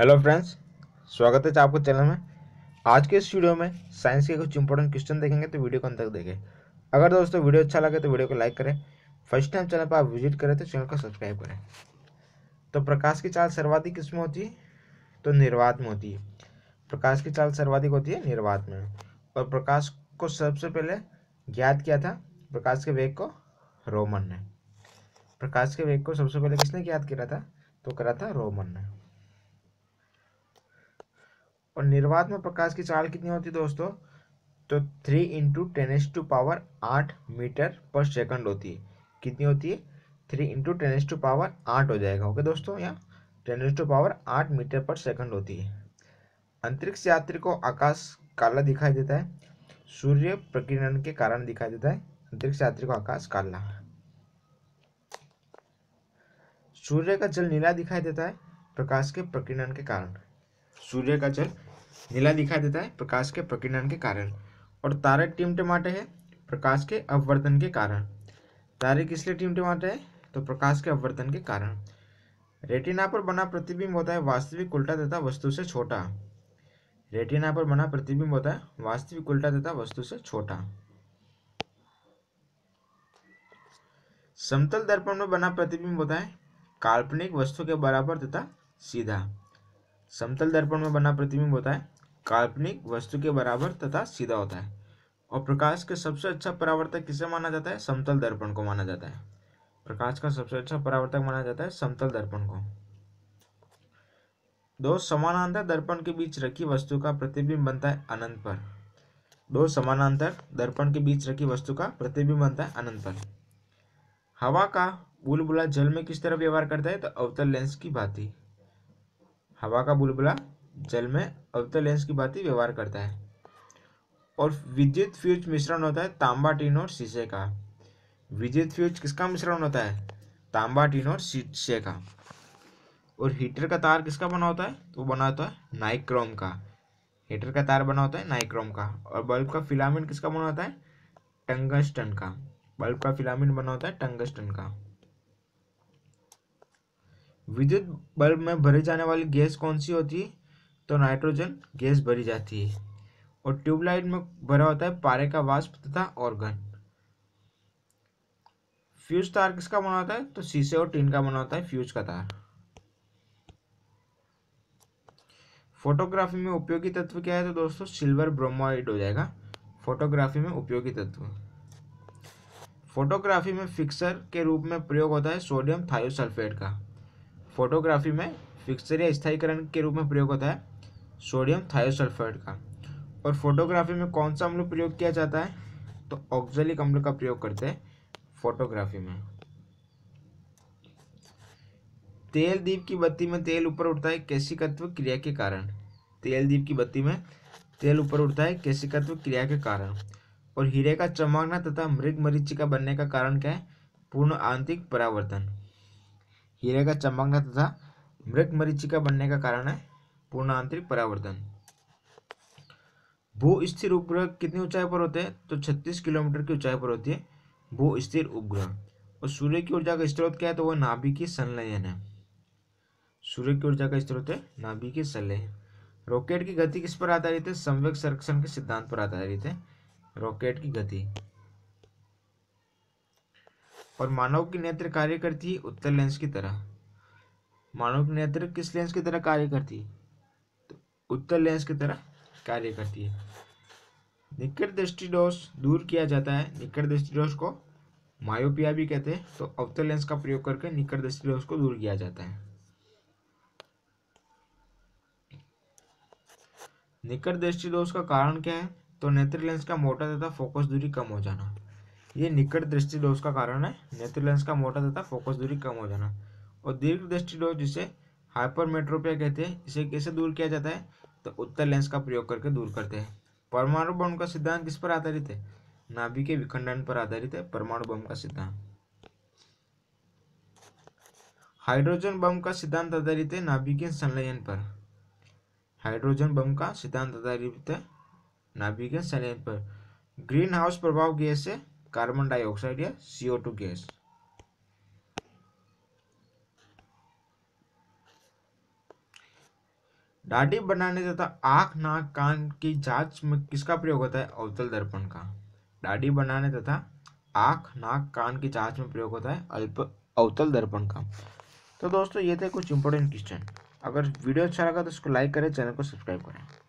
hello friends स्वागत है आपके चैनल में आज के इस वीडियो में साइंस के कुछ इंपॉर्टेंट क्वेश्चन देखेंगे तो वीडियो को अंत तक देखें अगर दोस्तों वीडियो अच्छा लगे तो वीडियो को लाइक करें फर्स्ट टाइम चैनल पर आप विजिट करें तो चैनल को सब्सक्राइब करें तो प्रकाश की चाल सर्वाधिक किसमें होती है तो निर्वात में होती है प्रकाश की चाल सर्वाधिक होती है निर्वात में और प्रकाश को सबसे पहले ज्ञात किया था प्रकाश के वेग को रोमन ने प्रकाश के वेग को सबसे पहले किसने ज्ञात किया था तो करा था रोमन ने और निर्वात में प्रकाश की चाल कितनी होती है दोस्तों तो three into ten s to power आठ मीटर पर सेकंड होती है कितनी होती है three into ten s to power आठ हो जाएगा ओके दोस्तों यहाँ टेन एस टू पावर आठ मीटर पर सेकंड होती है अंतरिक्ष यात्री को आकाश काला दिखाई देता है सूर्य प्रकीर्णन के कारण दिखाई देता है अंतरिक्ष यात्री को आकाश काला सूर्य का जल नीला दिखाई देता है प्रकाश के प्रकीर्णन के कारण सूर्य का जल नीला दिखाई देता है प्रकाश के प्रकीर्णन के कारण और तारे माटे हैं प्रकाश के अपवर्तन के कारण तारे किस लिए माटे हैं तो प्रकाश के अपवर्तन के कारण रेटिना पर बना प्रतिबिंब होता है वास्तविक उल्टा तथा वस्तु से छोटा रेटिना पर बना प्रतिबिंब होता है वास्तविक उल्टा तथा वस्तु से छोटा समतल दर्पण में बना प्रतिबिंब होता है काल्पनिक वस्तु के बराबर तथा सीधा समतल दर्पण में बना प्रतिबिंब होता है काल्पनिक वस्तु के बराबर तथा सीधा होता है और प्रकाश के सबसे अच्छा परावर्तक किसे माना जाता है समतल दर्पण को माना जाता है प्रकाश का सबसे अच्छा परावर्तक माना जाता है समतल दर्पण को दो समानांतर दर्पण के बीच रखी वस्तु का प्रतिबिंब बनता है अनंत पर दो समानांतर दर्पण के बीच रखी वस्तु का प्रतिबिंब बनता है अनंत पर हवा का बुलबुला जल में किस तरह व्यवहार करता है तो अवतल लेंस की भांति हवा का बुलबुला जल में अवतल लेंस की बात ही व्यवहार करता है और विद्युत फ्यूज मिश्रण होता है तांबा टीन और शीशे का विद्युत फ्यूज किसका मिश्रण होता है तांबा टीन और शीशे का और हीटर का तार किसका बना होता है तो बना होता है नाइक्रोम का हीटर का तार बना होता है नाइक्रोम का और बल्ब का फिलामेंट किसका बना होता है टंगस्टन का बल्ब का फिलामेंट बना होता है टंगस्टन का विद्युत बल्ब में भरे जाने वाली गैस कौन सी होती है तो नाइट्रोजन गैस भरी जाती है और ट्यूबलाइट में भरा होता है पारे का वाष्प तथा ऑर्गन फ्यूज तार किसका बना होता है तो शीशे और टीन का बना होता है फ्यूज का तार फोटोग्राफी में उपयोगी तत्व क्या है तो दोस्तों सिल्वर ब्रोमाइड हो जाएगा फोटोग्राफी में उपयोगी तत्व फोटोग्राफी में फिक्सर के रूप में प्रयोग होता है सोडियम थायोसल्फेट का फोटोग्राफी में फिक्सर या स्थायीकरण के रूप में प्रयोग होता है सोडियम थायोसल्फेट का और फोटोग्राफी में कौन सा अम्ल प्रयोग किया जाता है तो ऑक्जेलिक अम्ल का प्रयोग करते हैं फोटोग्राफी में तेल दीप की बत्ती में तेल ऊपर उठता है केशिकत्व क्रिया के कारण तेल दीप की बत्ती में तेल ऊपर उठता है केशिकत्व क्रिया के कारण और हीरे का चमकना तथा मृग मरीचिका बनने का कारण क्या है पूर्ण आंतरिक परावर्तन हीरे का चमकना तथा मृग मरीचिका बनने का कारण है पूर्ण आंतरिक परावर्तन भू स्थिर उपग्रह कितनी ऊंचाई पर होते हैं तो 36 किलोमीटर की ऊंचाई पर होती है भू स्थिर उपग्रह और सूर्य की ऊर्जा का स्त्रोत क्या है तो वह नाभि की संलयन है सूर्य की ऊर्जा का स्त्रोत है नाभि की संलयन रॉकेट की गति किस पर आधारित है संवेक संरक्षण के सिद्धांत पर आधारित है रॉकेट की गति और मानव की नेत्र कार्य करती है उत्तर लेंस की तरह मानव की नेत्र किस लेंस की तरह कार्य करती है उत्तर लेंस की तरह कार्य करती है निकट दृष्टि दोष दूर किया जाता है निकट दृष्टि दोष को मायोपिया भी कहते हैं तो अवतर लेंस का प्रयोग करके निकट दृष्टि दोष को दूर किया जाता है निकट दृष्टि दोष का कारण क्या है तो नेत्र लेंस का मोटा तथा फोकस दूरी कम हो जाना ये निकट दृष्टि दोष का कारण है नेत्र लेंस का मोटा तथा फोकस दूरी कम हो जाना और दीर्घ दृष्टि दोष जिसे हाइपर मेट्रोपिया कहते हैं इसे कैसे दूर किया जाता है तो उत्तर लेंस का प्रयोग करके दूर करते हैं परमाणु बम का सिद्धांत किस पर आधारित है नाभि के विखंडन पर आधारित है परमाणु बम का सिद्धांत हाइड्रोजन बम का सिद्धांत आधारित है के संलयन पर हाइड्रोजन बम का सिद्धांत आधारित है के संलयन पर ग्रीन हाउस प्रभाव गैस है कार्बन डाइऑक्साइड या सीओ टू गैस दाढ़ी बनाने तथा आँख नाक कान की जांच में किसका प्रयोग होता है अवतल दर्पण का दाढ़ी बनाने तथा आँख नाक कान की जांच में प्रयोग होता है अल्प अवतल दर्पण का तो दोस्तों ये थे कुछ इंपॉर्टेंट क्वेश्चन अगर वीडियो अच्छा लगा तो इसको लाइक करें चैनल को सब्सक्राइब करें